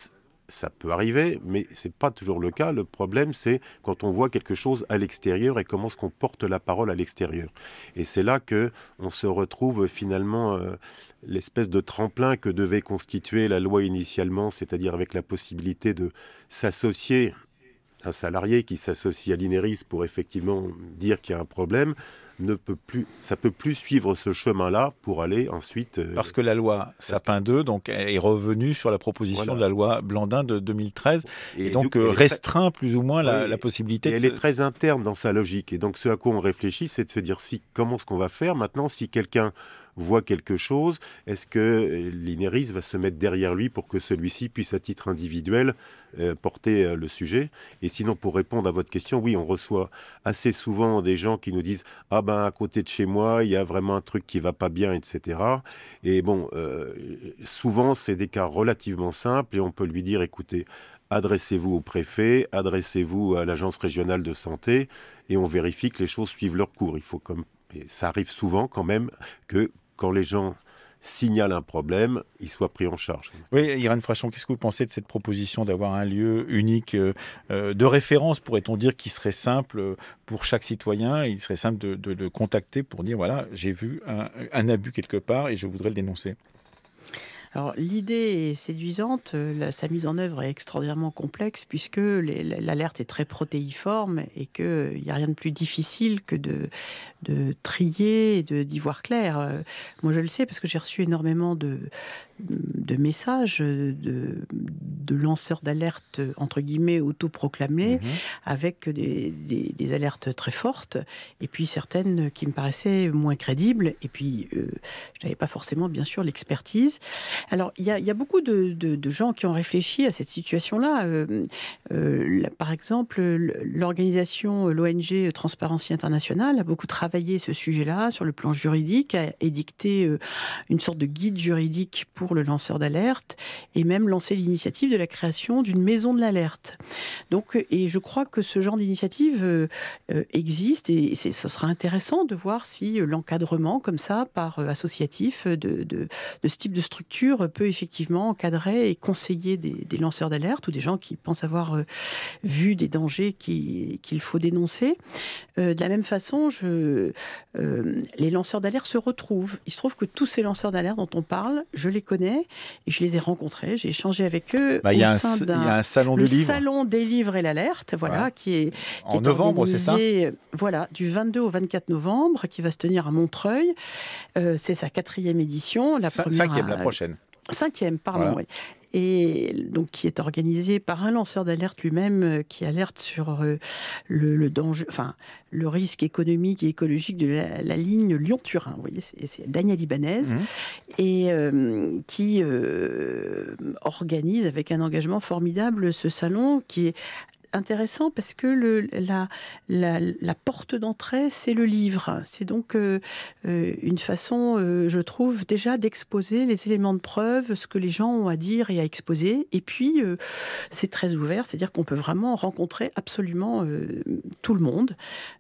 ça peut arriver, mais ce n'est pas toujours le cas. Le problème, c'est quand on voit quelque chose à l'extérieur et comment qu'on porte la parole à l'extérieur. Et c'est là que on se retrouve finalement euh, l'espèce de tremplin que devait constituer la loi initialement, c'est-à-dire avec la possibilité de s'associer un salarié qui s'associe à l'INERIS pour effectivement dire qu'il y a un problème, ne peut plus, ça peut plus suivre ce chemin-là pour aller ensuite. Euh, parce que la loi Sapin 2 donc est revenue sur la proposition de la loi Blandin de 2013 et, donc, restreint plus ou moins la, possibilité. Et elle est très interne dans sa logique et donc ce à quoi on réfléchit, c'est de se dire si comment ce qu'on va faire maintenant si quelqu'un voit quelque chose, est-ce que euh, l'INERIS va se mettre derrière lui pour que celui-ci puisse, à titre individuel, euh, porter euh, le sujet Et sinon, pour répondre à votre question, oui, on reçoit assez souvent des gens qui nous disent Ah ben, à côté de chez moi, il y a vraiment un truc qui va pas bien, etc. Et bon, souvent, c'est des cas relativement simples et on peut lui dire Écoutez, adressez-vous au préfet, adressez-vous à l'agence régionale de santé et on vérifie que les choses suivent leur cours. Il faut comme ça arrive souvent quand même que quand les gens signalent un problème, ils soient pris en charge. Oui, Irène Frachon, qu'est-ce que vous pensez de cette proposition d'avoir un lieu unique euh, euh, de référence, pourrait-on dire, qui serait simple pour chaque citoyen Il serait simple de, le contacter pour dire, voilà, j'ai vu un, un abus quelque part et je voudrais le dénoncer l'idée est séduisante, euh, sa mise en œuvre est extraordinairement complexe puisque l'alerte est très protéiforme et qu'il n'y euh, a rien de plus difficile que de, de trier et d'y voir clair. Euh, moi je le sais parce que j'ai reçu énormément de de messages de, lanceurs d'alerte, entre guillemets, autoproclamés, proclamés mhm. avec des, alertes très fortes, et puis certaines qui me paraissaient moins crédibles, et puis euh, je n'avais pas forcément, bien sûr, l'expertise. Alors, il y, a, beaucoup de, gens qui ont réfléchi à cette situation-là. Euh, euh, par exemple, l'organisation, l'ONG Transparency Internationale a beaucoup travaillé ce sujet-là sur le plan juridique, a édicté une sorte de guide juridique pour pour le lanceur d'alerte et même lancer l'initiative de la création d'une maison de l'alerte. Donc, euh, et je crois que ce genre d'initiative euh, euh, existe et ce sera intéressant de voir si l'encadrement comme ça par associatif de, de, ce type de structure peut effectivement encadrer et conseiller des, lanceurs d'alerte ou des gens qui pensent avoir vu des dangers qu'il faut dénoncer. de la même façon, je, les lanceurs d'alerte se retrouvent. Il se trouve que tous ces lanceurs d'alerte dont on parle, je les connais et je les ai rencontrés, j'ai échangé avec eux. Bah, il y, a un salon salon des livres et l'alerte, voilà, qui est. Qui en novembre, c'est ça Voilà, du 22 au 24 novembre, qui va se tenir à Montreuil. Euh, c'est sa quatrième édition. La première cinquième, la prochaine. Cinquième, pardon, oui et donc qui est organisé par un lanceur d'alerte lui-même euh, qui alerte sur euh, le, danger, enfin le risque économique et écologique de la, ligne Lyon-Turin. Vous voyez, c'est Daniel Libanaise mmh. et euh, qui organise avec un engagement formidable ce salon qui est intéressant parce que le, la, porte d'entrée, c'est le livre. C'est donc euh, euh, une façon, euh, je trouve, déjà d'exposer les éléments de preuve, ce que les gens ont à dire et à exposer. Et puis, c'est très ouvert, c'est-à-dire qu'on peut vraiment rencontrer absolument tout le monde.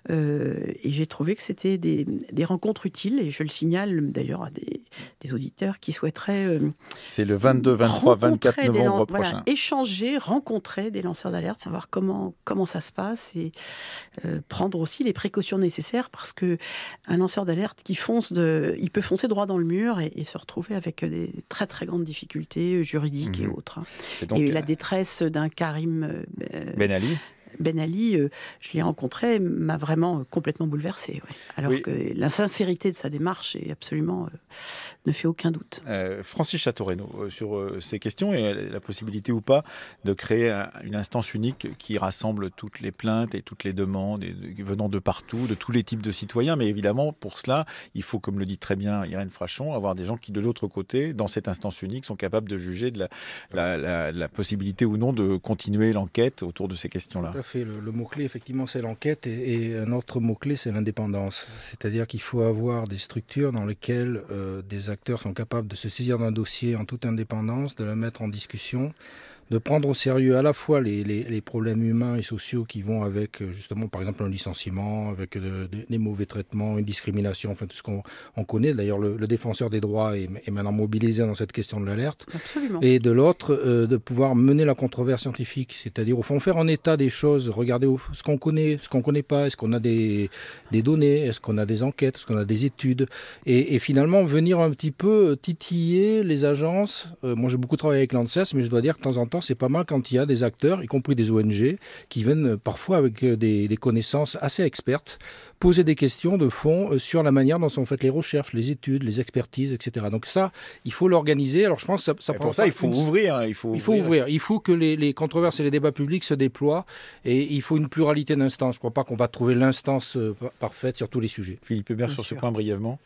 et j'ai trouvé que c'était des, rencontres utiles. Et je le signale d'ailleurs à des, auditeurs qui souhaiteraient. c'est le 22, 23, 24 novembre échanger, rencontrer des lanceurs d'alerte, savoir comment comment, ça se passe et euh, prendre aussi les précautions nécessaires parce que un lanceur d'alerte qui fonce, il peut foncer droit dans le mur et, se retrouver avec des très très grandes difficultés juridiques et mhm. autres. Hein. et la euh, détresse d'un Karim euh, Ben Ali ben Ali, euh, je l'ai rencontré, m'a vraiment euh, complètement bouleversé. Alors que la sincérité de sa démarche est absolument euh, ne fait aucun doute. Francis château sur ces questions et la possibilité ou pas de créer une instance unique qui rassemble toutes les plaintes et toutes les demandes venant de partout, de tous les types de citoyens. Mais évidemment, pour cela, il faut, comme le dit très bien Irène Frachon, avoir des gens qui, de l'autre côté, dans cette instance unique, sont capables de juger de la possibilité ou non de continuer l'enquête autour de ces questions-là fait. Le, mot-clé, effectivement, c'est l'enquête. Et, un autre mot-clé, c'est l'indépendance. C'est-à-dire qu'il faut avoir des structures dans lesquelles euh, des acteurs sont capables de se saisir d'un dossier en toute indépendance, de le mettre en discussion, de prendre au sérieux à la fois les, problèmes humains et sociaux qui vont avec euh, justement par exemple un licenciement, avec euh, des mauvais traitements, une discrimination, enfin tout ce qu'on connaît. D'ailleurs le, défenseur des droits est, maintenant mobilisé dans cette question de l'alerte. Et de l'autre, euh, de pouvoir mener la controverse scientifique, c'est-à-dire au fond faire en état des choses, regarder ce qu'on connaît, ce qu'on ne connaît pas, est-ce qu'on a des, données, est-ce qu'on a des enquêtes, est-ce qu'on a des études, et, finalement venir un petit peu titiller les agences. moi j'ai beaucoup travaillé avec l'ANSES, mais je dois dire que de temps en temps c'est pas mal quand il y a des acteurs, y compris des ONG, qui viennent euh, parfois avec euh, des, connaissances assez expertes, poser des questions de fond euh, sur la manière dont sont faites les recherches, les études, les expertises, etc. Donc ça, il faut l'organiser. Alors je pense que ça, pour ça, il faut ouvrir. Hein, il faut il faut ouvrir. Il faut que les, controverses et les débats publics se déploient et il faut une pluralité d'instances. Je ne crois pas qu'on va trouver l'instance parfaite sur tous les sujets. Philippe Hubert sur ce point brièvement.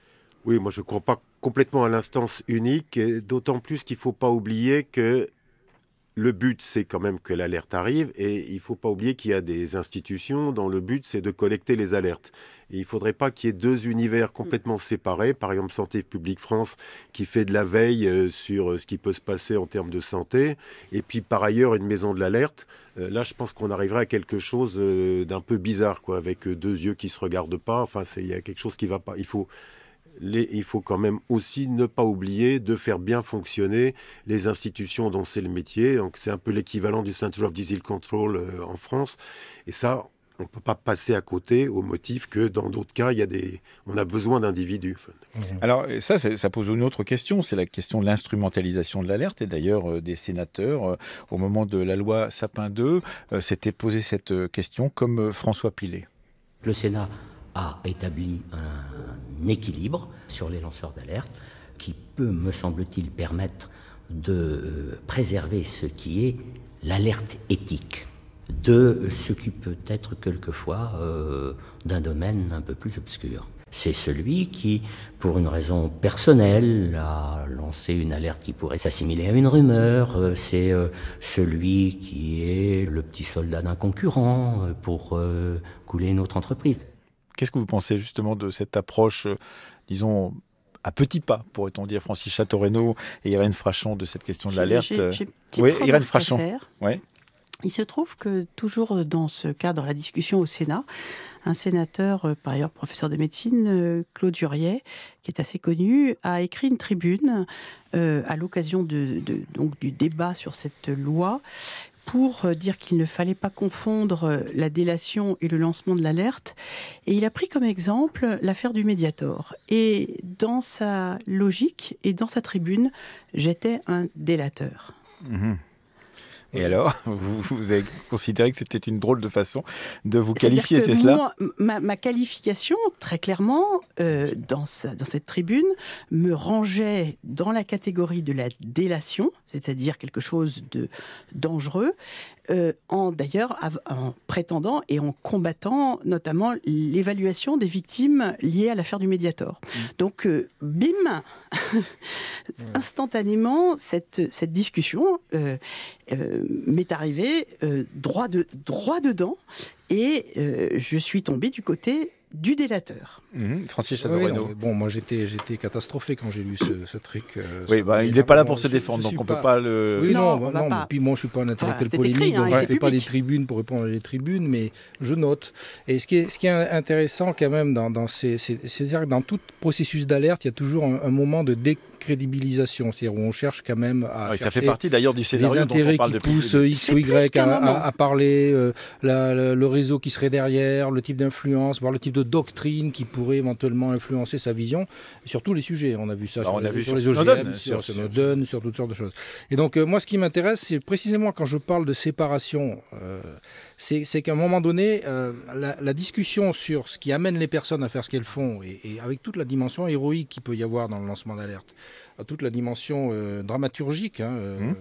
Oui, moi je ne crois pas complètement à l'instance unique, d'autant plus qu'il ne faut pas oublier que le but, c'est quand même que l'alerte arrive et il ne faut pas oublier qu'il y a des institutions dont le but, c'est de collecter les alertes. il ne faudrait pas qu'il y ait deux univers complètement séparés. Par exemple, Santé publique France qui fait de la veille euh, sur euh, ce qui peut se passer en termes de santé. Et puis, par ailleurs, une maison de l'alerte. Euh, là, je pense qu'on arriverait à quelque chose d'un peu bizarre, quoi, avec deux yeux qui ne se regardent pas. Enfin, il y a quelque chose qui ne va pas. Il faut il faut quand même aussi ne pas oublier de faire bien fonctionner les institutions dont c'est le métier. Donc c'est un peu l'équivalent du Center of Diesel Control euh, en France. Et ça, on ne peut pas passer à côté au motif que dans d'autres cas, il y a des... on a besoin d'individus. Mhm. Alors euh, ça, ça, pose une autre question, c'est la question de l'instrumentalisation de l'alerte. Et d'ailleurs, euh, des sénateurs, au moment de la loi Sapin 2, s'étaient posé cette question, comme François Pilet. Le Sénat a établi un équilibre sur les lanceurs d'alerte qui peut, me semble-t-il, permettre de euh, préserver ce qui est l'alerte éthique de ce qui peut être quelquefois euh, d'un domaine un peu plus obscur. C'est celui qui, pour une raison personnelle, a lancé une alerte qui pourrait s'assimiler à une rumeur. Euh, c'est celui qui est le petit soldat d'un concurrent pour couler une autre entreprise. Qu'est-ce que vous pensez justement de cette approche, euh, disons, à petits pas, pourrait-on dire, Francis château et Irène Frachon de cette question de l'alerte euh, Oui, Irène Frachon. Il se trouve que toujours euh, dans ce cadre, la discussion au Sénat, un sénateur, par ailleurs professeur de médecine, Claude durier qui est assez connu, a écrit une tribune à l'occasion de, du débat sur cette loi pour euh, dire qu'il ne fallait pas confondre euh, la délation et le lancement de l'alerte. Et il a pris comme exemple l'affaire du Mediator. Et dans sa logique et dans sa tribune, j'étais un délateur. Mhm. Et alors, vous, avez considéré que c'était une drôle de façon de vous qualifier, c'est cela ma, ma, qualification, très clairement, euh, dans, dans cette tribune, me rangeait dans la catégorie de la délation, c'est-à-dire quelque chose de dangereux, euh, en d'ailleurs en prétendant et en combattant notamment l'évaluation des victimes liées à l'affaire du Mediator. Mmh. Donc, euh, bim, mmh. instantanément, cette, cette discussion euh, m'est arrivée droit, de, droit dedans et je suis tombée du côté du délateur. Mhm, Francis Adorino. bon, moi j'étais catastrophé quand j'ai lu ce, truc. Euh, oui, bah, il n'est pas là pour se défendre, donc on ne peut pas le. Oui, non, non, puis moi je suis pas un intellectuel polémique, hein, donc je fais pas des tribunes pour répondre à des tribunes, mais je note. Et ce qui est ce qui est intéressant quand même dans, c'est-à-dire que dans tout processus d'alerte, il y a toujours un, moment de dé crédibilisation, c'est-à-dire où on cherche quand même à ça fait partie d'ailleurs du scénario les intérêts qui poussent X ou Y à, parler, euh, le réseau qui serait derrière, le type d'influence, voire le type de doctrine qui pourrait éventuellement influencer sa vision, sur tous les sujets. On a vu ça bah, sur, les, sur, OGM, sur, sur, sur, toutes sortes de choses. Et donc euh, moi, ce qui m'intéresse, c'est précisément quand je parle de séparation. Euh, c'est qu'à un moment donné, euh, la, discussion sur ce qui amène les personnes à faire ce qu'elles font, et, avec toute la dimension héroïque qu'il peut y avoir dans le lancement d'alerte, euh, toute la dimension euh, dramaturgique, hein, hum.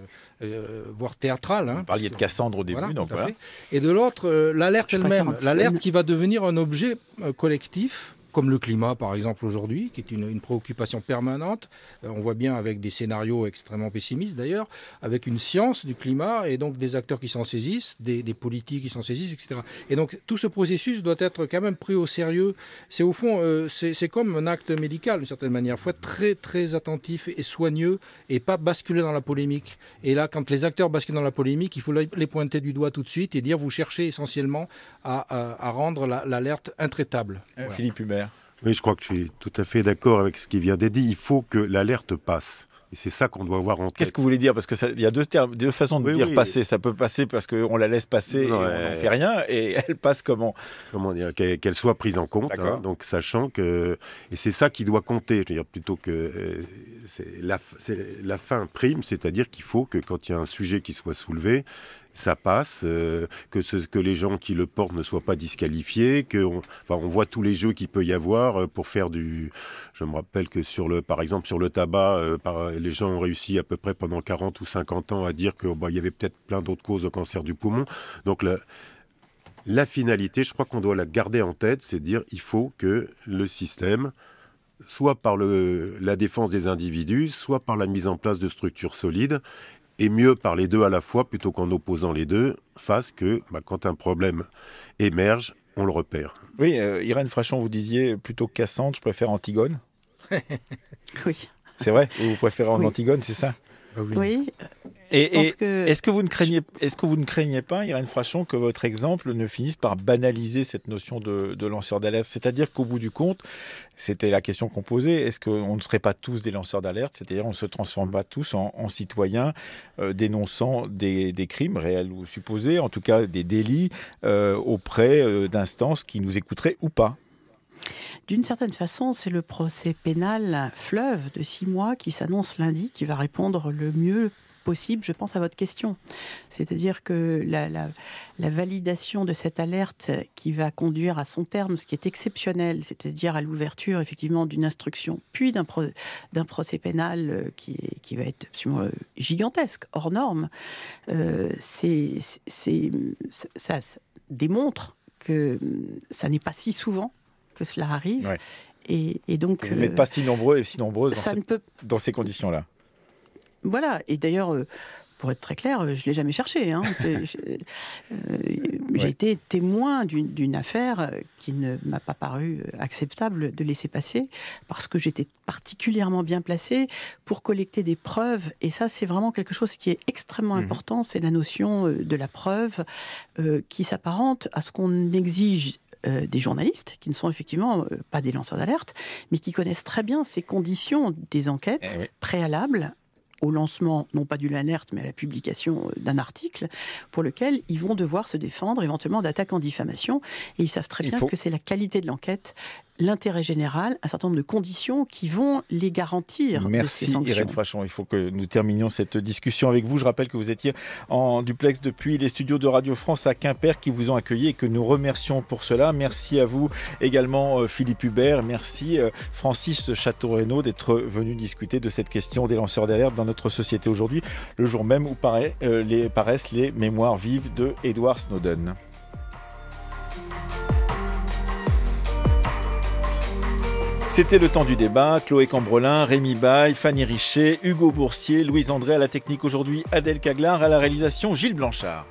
voire théâtrale. Hein, parliez de Cassandre au début, donc voilà. Et de l'autre, l'alerte elle-même, l'alerte qui va devenir un objet collectif comme le climat par exemple aujourd'hui, qui est une, préoccupation permanente. Euh, on voit bien avec des scénarios extrêmement pessimistes d'ailleurs, avec une science du climat et donc des acteurs qui s'en saisissent, des, politiques qui s'en saisissent, etc. Et donc tout ce processus doit être quand même pris au sérieux. C'est au fond, euh, c'est comme un acte médical d'une certaine manière. Il faut être très très attentif et soigneux et pas basculer dans la polémique. Et là, quand les acteurs basculent dans la polémique, il faut les pointer du doigt tout de suite et dire vous cherchez essentiellement à, rendre l'alerte intraitable. Euh, Philippe Hubert. Oui, je crois que je suis tout à fait d'accord avec ce qui vient d'être dit. Il faut que l'alerte passe. Et c'est ça qu'on doit avoir en tête. Qu'est-ce que vous voulez dire Parce qu'il y a deux, termes, deux façons de dire passer. Ça peut passer parce qu'on la laisse passer et on n'en fait rien. Et elle passe comment Comment dire Qu'elle soit prise en compte. Hein. donc, sachant que. Et c'est ça qui doit compter. Je veux dire, plutôt que. Euh, la fin prime, c'est-à-dire qu'il faut que quand il y a un sujet qui soit soulevé, ça passe, euh, que, ce, que les gens qui le portent ne soient pas disqualifiés, que enfin, on voit tous les jeux qu'il peut y avoir euh, pour faire du... Je me rappelle que sur le, par exemple sur le tabac, euh, les gens ont réussi à peu près pendant 40 ou 50 ans à dire qu'il bah, y avait peut-être plein d'autres causes au cancer du poumon. Donc la, la finalité, je crois qu'on doit la garder en tête, c'est de dire il faut que le système soit par le, la défense des individus, soit par la mise en place de structures solides, et mieux par les deux à la fois plutôt qu'en opposant les deux, face que bah, quand un problème émerge, on le repère. Oui, euh, Irène Frachon, vous disiez plutôt Cassandre, je préfère Antigone. oui. C'est vrai Vous préférez en Antigone, c'est ça oui est-ce que vous ne craignez, est-ce que vous ne craignez pas, Irène Frachon, que votre exemple ne finisse par banaliser cette notion de, lanceur d'alerte C'est-à-dire qu'au bout du compte, c'était la question qu'on posait est-ce qu'on ne serait pas tous des lanceurs d'alerte C'est-à-dire on ne se transforme pas tous en, citoyens euh, dénonçant des, crimes réels ou supposés, en tout cas des délits euh, auprès euh, d'instances qui nous écouteraient ou pas d'une certaine façon, c'est le procès pénal fleuve de six mois qui s'annonce lundi qui va répondre le mieux possible, je pense à votre question. C'est-à-dire que la, validation de cette alerte qui va conduire à son terme, ce qui est exceptionnel, c'est-à-dire à, l'ouverture effectivement d'une instruction, puis d'un procès pénal euh, qui, qui, va être absolument euh, gigantesque, hors norme, euh, c'est, ça, démontre que ça n'est pas si souvent que cela arrive. Et, donc, pas si nombreux et si nombreuses dans ces conditions-là. Voilà. Et d'ailleurs, euh, pour être très clair, euh, je ne l'ai jamais cherché. Hein. Euh, j'ai été témoin d'une affaire qui ne m'a pas paru acceptable de laisser passer parce que j'étais particulièrement bien placé pour collecter des preuves. Et ça, c'est vraiment quelque chose qui est extrêmement mhm. important. C'est la notion de la preuve qui s'apparente à ce qu'on exige des journalistes qui ne sont effectivement pas des lanceurs d'alerte, mais qui connaissent très bien ces conditions des enquêtes eh préalables au lancement, non pas d'une alerte, mais à la publication euh, d'un article pour lequel ils vont devoir se défendre éventuellement d'attaques en diffamation. Et ils savent très bien que c'est la qualité de l'enquête l'intérêt général, un certain nombre de conditions qui vont les garantir. Merci Irène Frachon, il faut que nous terminions cette discussion avec vous. Je rappelle que vous étiez en duplex depuis les studios de Radio France à Quimper qui vous ont accueilli et que nous remercions pour cela. Merci à vous également euh, Philippe Hubert, merci euh, Francis Château-Renaud d'être venu discuter de cette question des lanceurs d'alerte dans notre société aujourd'hui, le jour même où euh, paraissent les mémoires vives de Edward Snowden. C'était le temps du débat. Chloé Cambrelin, Rémi Baille, Fanny Richer, Hugo Boursier, Louise André à la technique aujourd'hui, Adèle Caglar à la réalisation, Gilles Blanchard.